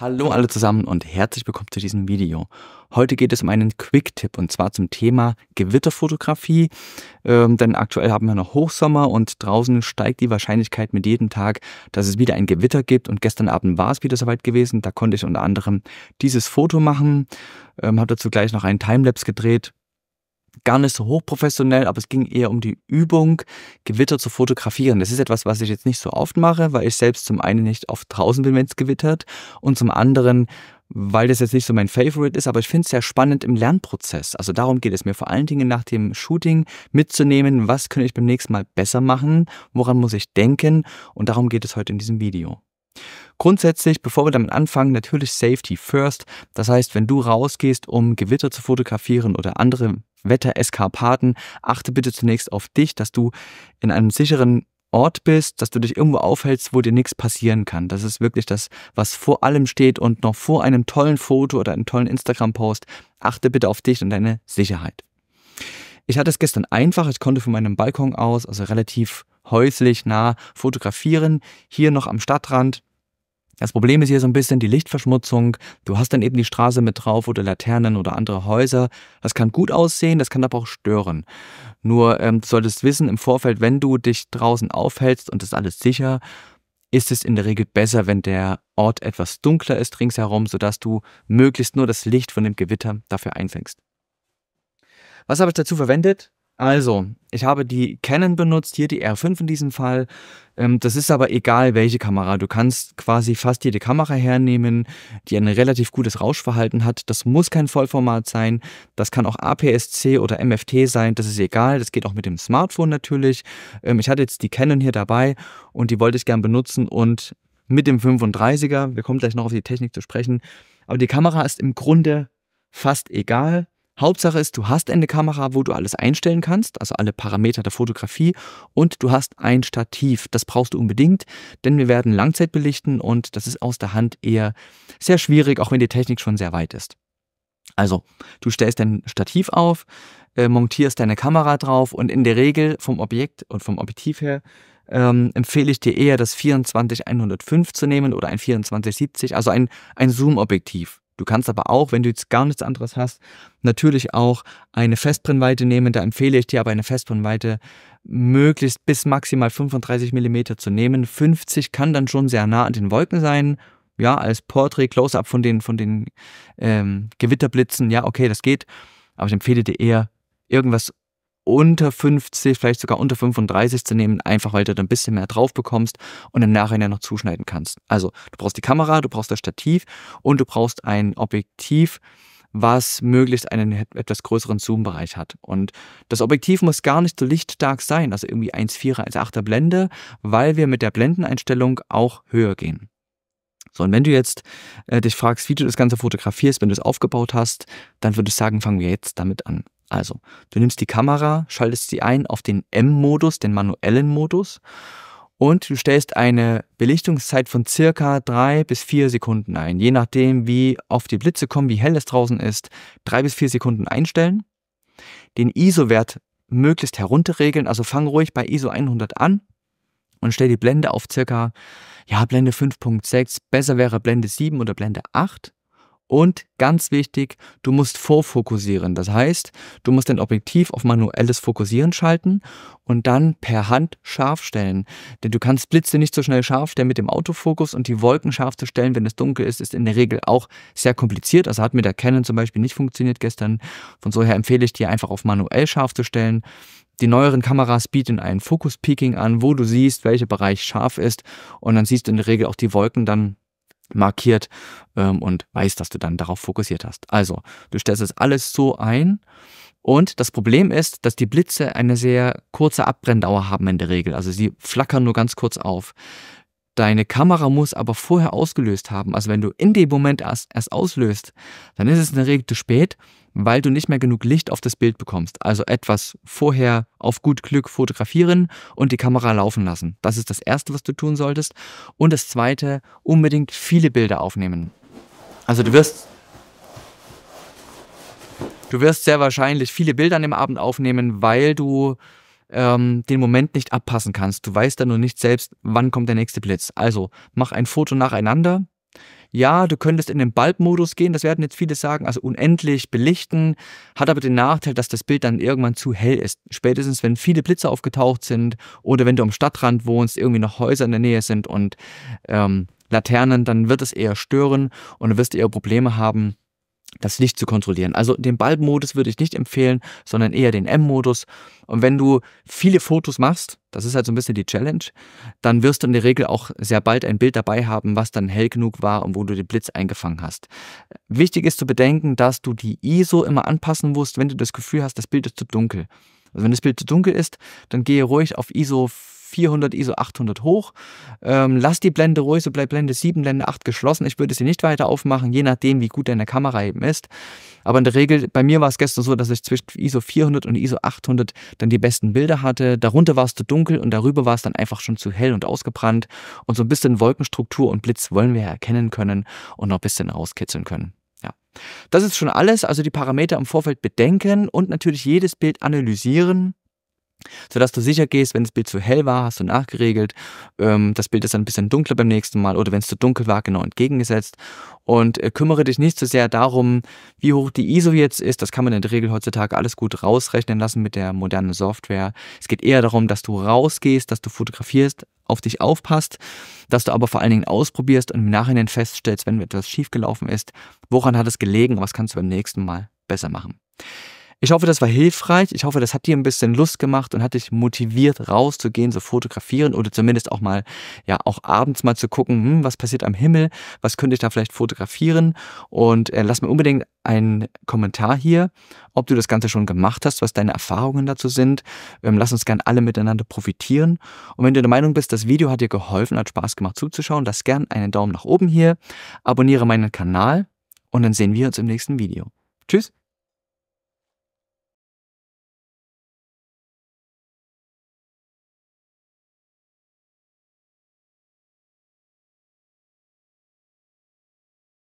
Hallo alle zusammen und herzlich willkommen zu diesem Video. Heute geht es um einen Quick-Tipp und zwar zum Thema Gewitterfotografie. Ähm, denn aktuell haben wir noch Hochsommer und draußen steigt die Wahrscheinlichkeit mit jedem Tag, dass es wieder ein Gewitter gibt. Und gestern Abend war es wieder soweit gewesen. Da konnte ich unter anderem dieses Foto machen, ähm, habe dazu gleich noch einen Timelapse gedreht gar nicht so hochprofessionell, aber es ging eher um die Übung, Gewitter zu fotografieren. Das ist etwas, was ich jetzt nicht so oft mache, weil ich selbst zum einen nicht oft draußen bin, wenn es gewittert und zum anderen, weil das jetzt nicht so mein Favorite ist, aber ich finde es sehr spannend im Lernprozess. Also darum geht es mir vor allen Dingen nach dem Shooting mitzunehmen, was könnte ich beim nächsten Mal besser machen, woran muss ich denken und darum geht es heute in diesem Video. Grundsätzlich, bevor wir damit anfangen, natürlich Safety First. Das heißt, wenn du rausgehst, um Gewitter zu fotografieren oder andere Wettereskapaden. Achte bitte zunächst auf dich, dass du in einem sicheren Ort bist, dass du dich irgendwo aufhältst, wo dir nichts passieren kann. Das ist wirklich das, was vor allem steht und noch vor einem tollen Foto oder einem tollen Instagram-Post. Achte bitte auf dich und deine Sicherheit. Ich hatte es gestern einfach. Ich konnte von meinem Balkon aus, also relativ häuslich nah, fotografieren. Hier noch am Stadtrand das Problem ist hier so ein bisschen die Lichtverschmutzung. Du hast dann eben die Straße mit drauf oder Laternen oder andere Häuser. Das kann gut aussehen, das kann aber auch stören. Nur ähm, du solltest wissen im Vorfeld, wenn du dich draußen aufhältst und ist alles sicher, ist es in der Regel besser, wenn der Ort etwas dunkler ist ringsherum, sodass du möglichst nur das Licht von dem Gewitter dafür einfängst. Was habe ich dazu verwendet? Also, ich habe die Canon benutzt, hier die R5 in diesem Fall. Ähm, das ist aber egal, welche Kamera. Du kannst quasi fast jede Kamera hernehmen, die ein relativ gutes Rauschverhalten hat. Das muss kein Vollformat sein. Das kann auch APS-C oder MFT sein. Das ist egal. Das geht auch mit dem Smartphone natürlich. Ähm, ich hatte jetzt die Canon hier dabei und die wollte ich gern benutzen und mit dem 35er, wir kommen gleich noch auf die Technik zu sprechen, aber die Kamera ist im Grunde fast egal. Hauptsache ist, du hast eine Kamera, wo du alles einstellen kannst, also alle Parameter der Fotografie und du hast ein Stativ. Das brauchst du unbedingt, denn wir werden Langzeit belichten und das ist aus der Hand eher sehr schwierig, auch wenn die Technik schon sehr weit ist. Also, du stellst dein Stativ auf, äh, montierst deine Kamera drauf und in der Regel vom Objekt und vom Objektiv her ähm, empfehle ich dir eher das 24-105 zu nehmen oder ein 24-70, also ein, ein Zoom-Objektiv. Du kannst aber auch, wenn du jetzt gar nichts anderes hast, natürlich auch eine Festbrennweite nehmen. Da empfehle ich dir aber eine Festbrennweite möglichst bis maximal 35 mm zu nehmen. 50 kann dann schon sehr nah an den Wolken sein. Ja, als Portrait, Close-up von den, von den ähm, Gewitterblitzen. Ja, okay, das geht. Aber ich empfehle dir eher irgendwas unter 50, vielleicht sogar unter 35 zu nehmen, einfach weil du da ein bisschen mehr drauf bekommst und im Nachhinein noch zuschneiden kannst. Also du brauchst die Kamera, du brauchst das Stativ und du brauchst ein Objektiv, was möglichst einen etwas größeren Zoom-Bereich hat. Und das Objektiv muss gar nicht so lichtstark sein, also irgendwie 1,4er, 1,8er Blende, weil wir mit der Blendeneinstellung auch höher gehen. So, und wenn du jetzt äh, dich fragst, wie du das Ganze fotografierst, wenn du es aufgebaut hast, dann würde ich sagen, fangen wir jetzt damit an. Also, du nimmst die Kamera, schaltest sie ein auf den M-Modus, den manuellen Modus, und du stellst eine Belichtungszeit von circa drei bis vier Sekunden ein. Je nachdem, wie oft die Blitze kommen, wie hell es draußen ist, drei bis vier Sekunden einstellen. Den ISO-Wert möglichst herunterregeln, also fang ruhig bei ISO 100 an und stell die Blende auf circa, ja, Blende 5.6, besser wäre Blende 7 oder Blende 8 und ganz wichtig, du musst vorfokussieren. Das heißt, du musst dein Objektiv auf manuelles Fokussieren schalten und dann per Hand scharf stellen. Denn du kannst Blitze nicht so schnell scharf stellen mit dem Autofokus und die Wolken scharf zu stellen, wenn es dunkel ist, ist in der Regel auch sehr kompliziert. Also hat mit der Canon zum Beispiel nicht funktioniert gestern. Von daher empfehle ich dir einfach auf manuell scharf zu stellen. Die neueren Kameras bieten ein fokus Peaking an, wo du siehst, welcher Bereich scharf ist und dann siehst du in der Regel auch die Wolken dann markiert ähm, und weiß, dass du dann darauf fokussiert hast. Also, du stellst das alles so ein. Und das Problem ist, dass die Blitze eine sehr kurze Abbrenndauer haben in der Regel. Also sie flackern nur ganz kurz auf. Deine Kamera muss aber vorher ausgelöst haben. Also wenn du in dem Moment erst, erst auslöst, dann ist es in der Regel zu spät weil du nicht mehr genug Licht auf das Bild bekommst. Also etwas vorher auf gut Glück fotografieren und die Kamera laufen lassen. Das ist das Erste, was du tun solltest. Und das Zweite, unbedingt viele Bilder aufnehmen. Also du wirst... Du wirst sehr wahrscheinlich viele Bilder an dem Abend aufnehmen, weil du ähm, den Moment nicht abpassen kannst. Du weißt dann nur nicht selbst, wann kommt der nächste Blitz. Also mach ein Foto nacheinander ja, du könntest in den Bulb-Modus gehen, das werden jetzt viele sagen, also unendlich belichten, hat aber den Nachteil, dass das Bild dann irgendwann zu hell ist. Spätestens, wenn viele Blitze aufgetaucht sind oder wenn du am Stadtrand wohnst, irgendwie noch Häuser in der Nähe sind und ähm, Laternen, dann wird es eher stören und du wirst eher Probleme haben, das Licht zu kontrollieren. Also den Bulb-Modus würde ich nicht empfehlen, sondern eher den M-Modus. Und wenn du viele Fotos machst, das ist halt so ein bisschen die Challenge, dann wirst du in der Regel auch sehr bald ein Bild dabei haben, was dann hell genug war und wo du den Blitz eingefangen hast. Wichtig ist zu bedenken, dass du die ISO immer anpassen musst, wenn du das Gefühl hast, das Bild ist zu dunkel. Also wenn das Bild zu dunkel ist, dann gehe ruhig auf ISO 400, ISO 800 hoch. Ähm, lass die Blende ruhig, so bleibt Blende 7, Blende 8 geschlossen. Ich würde sie nicht weiter aufmachen, je nachdem, wie gut deine Kamera eben ist. Aber in der Regel, bei mir war es gestern so, dass ich zwischen ISO 400 und ISO 800 dann die besten Bilder hatte. Darunter war es zu dunkel und darüber war es dann einfach schon zu hell und ausgebrannt. Und so ein bisschen Wolkenstruktur und Blitz wollen wir erkennen können und noch ein bisschen rauskitzeln können. Ja. Das ist schon alles. Also die Parameter im Vorfeld bedenken und natürlich jedes Bild analysieren sodass du sicher gehst, wenn das Bild zu hell war, hast du nachgeregelt. Ähm, das Bild ist dann ein bisschen dunkler beim nächsten Mal oder wenn es zu dunkel war, genau entgegengesetzt. Und äh, kümmere dich nicht so sehr darum, wie hoch die ISO jetzt ist. Das kann man in der Regel heutzutage alles gut rausrechnen lassen mit der modernen Software. Es geht eher darum, dass du rausgehst, dass du fotografierst, auf dich aufpasst, dass du aber vor allen Dingen ausprobierst und im Nachhinein feststellst, wenn etwas schiefgelaufen ist, woran hat es gelegen, was kannst du beim nächsten Mal besser machen. Ich hoffe, das war hilfreich. Ich hoffe, das hat dir ein bisschen Lust gemacht und hat dich motiviert, rauszugehen, zu fotografieren oder zumindest auch mal, ja, auch abends mal zu gucken, hm, was passiert am Himmel, was könnte ich da vielleicht fotografieren. Und äh, lass mir unbedingt einen Kommentar hier, ob du das Ganze schon gemacht hast, was deine Erfahrungen dazu sind. Ähm, lass uns gern alle miteinander profitieren. Und wenn du der Meinung bist, das Video hat dir geholfen, hat Spaß gemacht zuzuschauen, lass gern einen Daumen nach oben hier, abonniere meinen Kanal und dann sehen wir uns im nächsten Video. Tschüss!